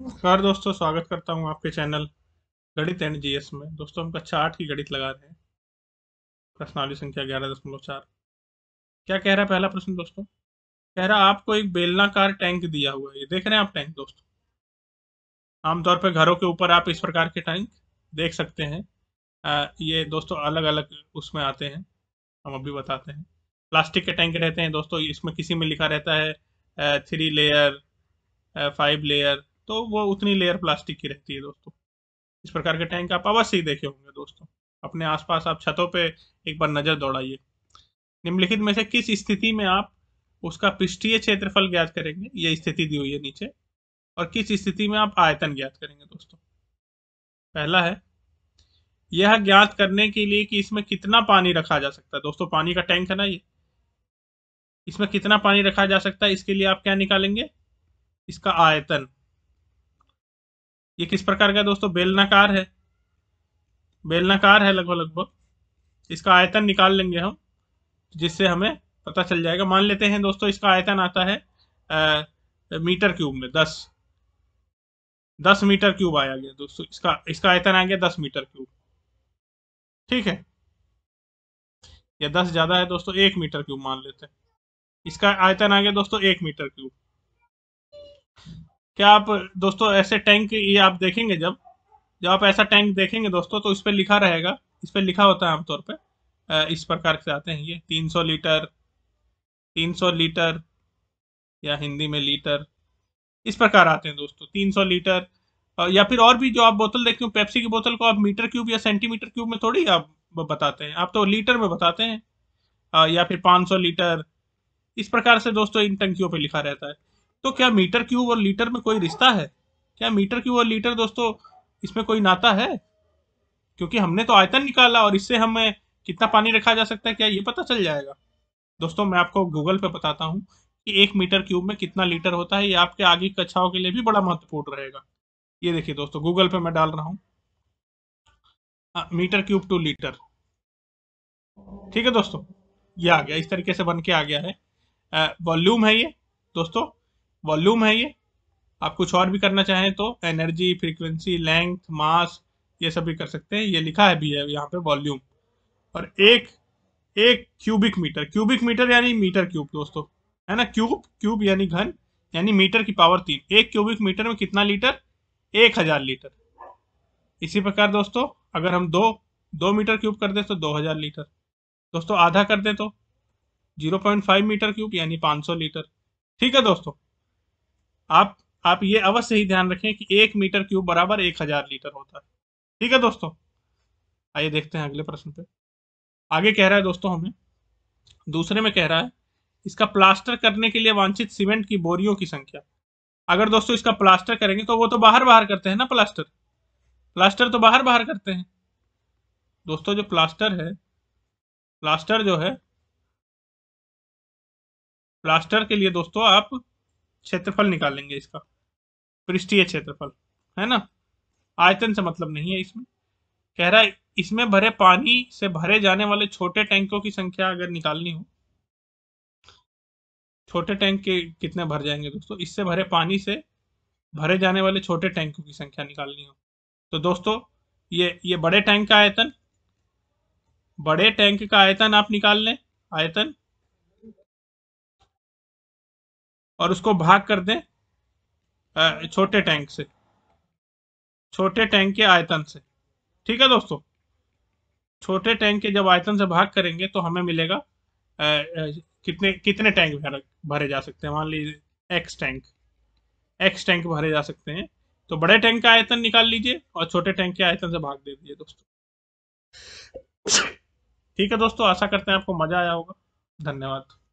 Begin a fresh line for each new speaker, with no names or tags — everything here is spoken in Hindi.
नमस्कार दोस्तों स्वागत करता हूं आपके चैनल गणित एंड जीएस में दोस्तों हम कक्षा आठ की गणित लगा रहे हैं प्रश्नावली संख्या ग्यारह दशमलव चार क्या कह रहा है पहला प्रश्न दोस्तों कह रहा आपको एक बेलनाकार टैंक दिया हुआ है ये देख रहे हैं आप टैंक दोस्तों आमतौर पर घरों के ऊपर आप इस प्रकार के टैंक देख सकते हैं आ, ये दोस्तों अलग अलग उसमें आते हैं हम अभी बताते हैं प्लास्टिक के टैंक रहते हैं दोस्तों इसमें किसी में लिखा रहता है थ्री लेयर फाइव लेयर तो वो उतनी लेयर प्लास्टिक की रहती है दोस्तों इस प्रकार के टैंक आप अवश्य ही देखे होंगे दोस्तों अपने आसपास आप छतों पे एक बार नज़र दौड़ाइए निम्नलिखित में से किस स्थिति में आप उसका पृष्ठीय क्षेत्रफल ज्ञात करेंगे ये स्थिति दी हुई है नीचे और किस स्थिति में आप आयतन ज्ञात करेंगे दोस्तों पहला है यह ज्ञात करने के लिए कि इसमें कितना पानी रखा जा सकता है दोस्तों पानी का टैंक है ना ये इसमें कितना पानी रखा जा सकता है इसके लिए आप क्या निकालेंगे इसका आयतन ये किस प्रकार का दोस्तों बेलनाकार है बेलनाकार है लगभग लगभग इसका आयतन निकाल लेंगे हम जिससे हमें पता चल जाएगा मान लेते हैं दोस्तों इसका आयतन आता है आ, मीटर क्यूब में दस दस मीटर क्यूब आया गया दोस्तों इसका इसका आयतन आ गया दस मीटर क्यूब ठीक है या दस ज्यादा है दोस्तों एक मीटर क्यूब मान लेते हैं इसका आयतन आ गया दोस्तों एक मीटर क्यूब क्या आप दोस्तों ऐसे टैंक ये आप देखेंगे जब जब आप ऐसा टैंक देखेंगे दोस्तों तो इस पर लिखा रहेगा इस पर लिखा होता है आमतौर पर इस प्रकार से आते हैं ये 300 लीटर 300 लीटर या हिंदी में लीटर इस प्रकार आते हैं दोस्तों 300 लीटर या फिर और भी जो आप बोतल देखते हो पेप्सी की बोतल को आप मीटर क्यूब या सेंटीमीटर क्यूब में थोड़ी आप बताते हैं आप तो लीटर में बताते हैं या फिर सौ लीटर इस प्रकार से दोस्तों इन टंकियों पर लिखा रहता है तो क्या मीटर क्यूब और लीटर में कोई रिश्ता है क्या मीटर क्यूब और लीटर दोस्तों इसमें कोई नाता है क्योंकि हमने तो आयतन निकाला और इससे हमें कितना पानी रखा जा सकता है क्या ये पता चल जाएगा दोस्तों मैं आपको गूगल पे बताता हूँ कि एक मीटर क्यूब में कितना लीटर होता है ये आपके आगे कक्षाओं के लिए भी बड़ा महत्वपूर्ण रहेगा ये देखिए दोस्तों गूगल पे मैं डाल रहा हूँ हाँ, मीटर क्यूब टू लीटर ठीक है दोस्तों ये आ गया इस तरीके से बन के आ गया है वॉल्यूम है ये दोस्तों वॉल्यूम है ये आप कुछ और भी करना चाहें तो एनर्जी फ्रीक्वेंसी लेंथ मास ये सब भी कर सकते हैं ये लिखा है भी है यहाँ पे वॉल्यूम और एक एक क्यूबिक मीटर क्यूबिक मीटर यानी मीटर क्यूब दोस्तों है ना क्यूब क्यूब यानी घन यानी मीटर की पावर तीन एक क्यूबिक मीटर में कितना लीटर एक हजार लीटर इसी प्रकार दोस्तों अगर हम दो दो मीटर क्यूब कर दें तो दो हजार लीटर दोस्तों आधा कर दें तो zero point five metre cube यानी पाँच सौ लीटर ठीक है दोस्तों आप आप ये अवश्य ही ध्यान रखें कि एक मीटर क्यूब बराबर एक हजार लीटर होता है ठीक है दोस्तों आइए देखते हैं अगले प्रश्न पे आगे कह रहा है दोस्तों हमें दूसरे में कह रहा है इसका प्लास्टर करने के लिए वांछित सीमेंट की बोरियों की संख्या अगर दोस्तों इसका प्लास्टर करेंगे तो वो तो बाहर बाहर करते हैं ना प्लास्टर प्लास्टर तो बाहर बाहर करते हैं दोस्तों जो प्लास्टर है प्लास्टर जो है प्लास्टर के लिए दोस्तों आप क्षेत्रफल निकाल लेंगे इसका पृष्ठीय क्षेत्रफल है ना आयतन से मतलब नहीं है इसमें कह रहा है इसमें भरे पानी से भरे जाने वाले छोटे टैंकों की संख्या अगर निकालनी हो छोटे टैंक के कितने भर जाएंगे दोस्तों इससे भरे पानी से भरे जाने वाले छोटे टैंकों की संख्या निकालनी हो तो दोस्तों ये ये बड़े टैंक का आयतन बड़े टैंक का आयतन आप निकाल लें आयतन और उसको भाग कर दें छोटे टैंक से छोटे टैंक के आयतन से ठीक है दोस्तों छोटे टैंक के जब आयतन से भाग करेंगे तो हमें मिलेगा आ, आ, कितने कितने टैंक भर, भरे जा सकते हैं मान लीजिए एक्स टैंक एक्स टैंक भरे जा सकते हैं तो बड़े टैंक का आयतन निकाल लीजिए और छोटे टैंक के आयतन से भाग दे दीजिए दोस्तों ठीक है दोस्तों आशा करते हैं आपको मजा आया होगा धन्यवाद